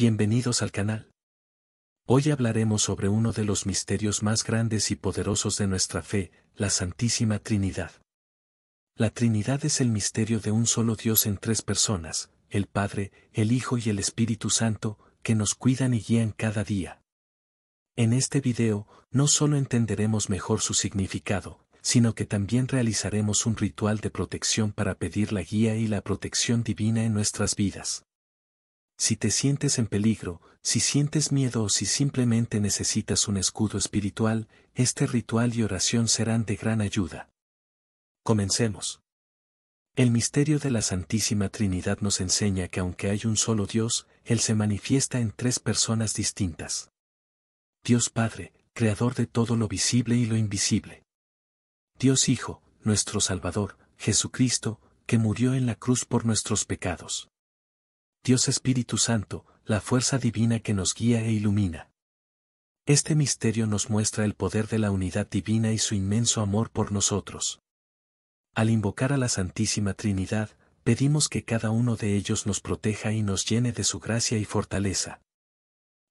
Bienvenidos al canal. Hoy hablaremos sobre uno de los misterios más grandes y poderosos de nuestra fe, la Santísima Trinidad. La Trinidad es el misterio de un solo Dios en tres personas, el Padre, el Hijo y el Espíritu Santo, que nos cuidan y guían cada día. En este video, no solo entenderemos mejor su significado, sino que también realizaremos un ritual de protección para pedir la guía y la protección divina en nuestras vidas si te sientes en peligro, si sientes miedo o si simplemente necesitas un escudo espiritual, este ritual y oración serán de gran ayuda. Comencemos. El misterio de la Santísima Trinidad nos enseña que aunque hay un solo Dios, Él se manifiesta en tres personas distintas. Dios Padre, Creador de todo lo visible y lo invisible. Dios Hijo, nuestro Salvador, Jesucristo, que murió en la cruz por nuestros pecados. Dios Espíritu Santo, la fuerza divina que nos guía e ilumina. Este misterio nos muestra el poder de la unidad divina y su inmenso amor por nosotros. Al invocar a la Santísima Trinidad, pedimos que cada uno de ellos nos proteja y nos llene de su gracia y fortaleza.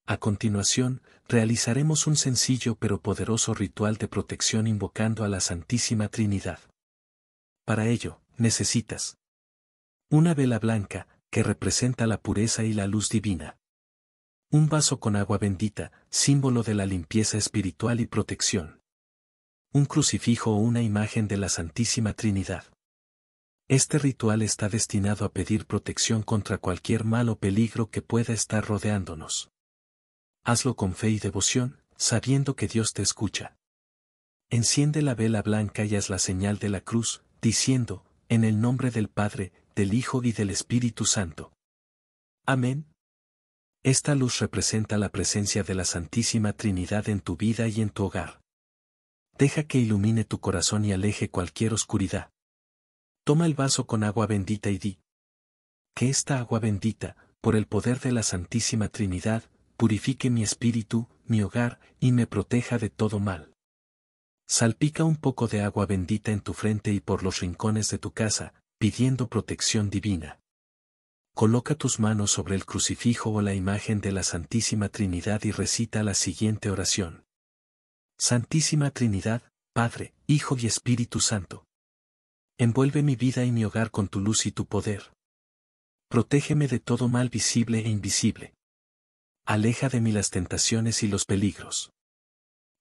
A continuación, realizaremos un sencillo pero poderoso ritual de protección invocando a la Santísima Trinidad. Para ello, necesitas una vela blanca, representa la pureza y la luz divina. Un vaso con agua bendita, símbolo de la limpieza espiritual y protección. Un crucifijo o una imagen de la Santísima Trinidad. Este ritual está destinado a pedir protección contra cualquier mal o peligro que pueda estar rodeándonos. Hazlo con fe y devoción, sabiendo que Dios te escucha. Enciende la vela blanca y haz la señal de la cruz, diciendo, en el nombre del Padre, del Hijo y del Espíritu Santo. Amén. Esta luz representa la presencia de la Santísima Trinidad en tu vida y en tu hogar. Deja que ilumine tu corazón y aleje cualquier oscuridad. Toma el vaso con agua bendita y di. Que esta agua bendita, por el poder de la Santísima Trinidad, purifique mi espíritu, mi hogar, y me proteja de todo mal. Salpica un poco de agua bendita en tu frente y por los rincones de tu casa, pidiendo protección divina. Coloca tus manos sobre el crucifijo o la imagen de la Santísima Trinidad y recita la siguiente oración. Santísima Trinidad, Padre, Hijo y Espíritu Santo. Envuelve mi vida y mi hogar con tu luz y tu poder. Protégeme de todo mal visible e invisible. Aleja de mí las tentaciones y los peligros.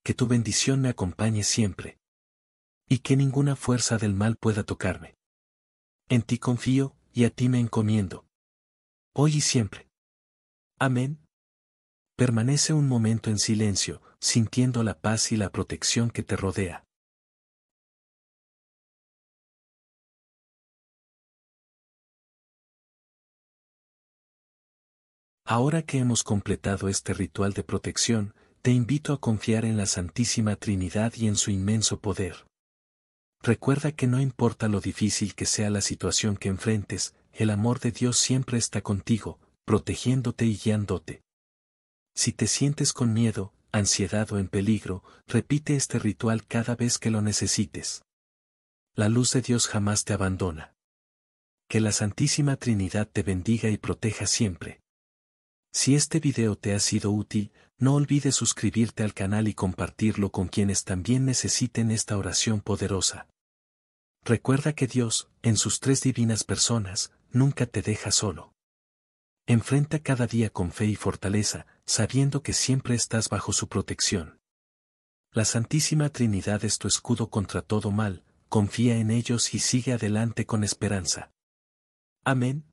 Que tu bendición me acompañe siempre. Y que ninguna fuerza del mal pueda tocarme en ti confío, y a ti me encomiendo. Hoy y siempre. Amén. Permanece un momento en silencio, sintiendo la paz y la protección que te rodea. Ahora que hemos completado este ritual de protección, te invito a confiar en la Santísima Trinidad y en su inmenso poder. Recuerda que no importa lo difícil que sea la situación que enfrentes, el amor de Dios siempre está contigo, protegiéndote y guiándote. Si te sientes con miedo, ansiedad o en peligro, repite este ritual cada vez que lo necesites. La luz de Dios jamás te abandona. Que la Santísima Trinidad te bendiga y proteja siempre. Si este video te ha sido útil, no olvides suscribirte al canal y compartirlo con quienes también necesiten esta oración poderosa. Recuerda que Dios, en sus tres divinas personas, nunca te deja solo. Enfrenta cada día con fe y fortaleza, sabiendo que siempre estás bajo su protección. La Santísima Trinidad es tu escudo contra todo mal, confía en ellos y sigue adelante con esperanza. Amén.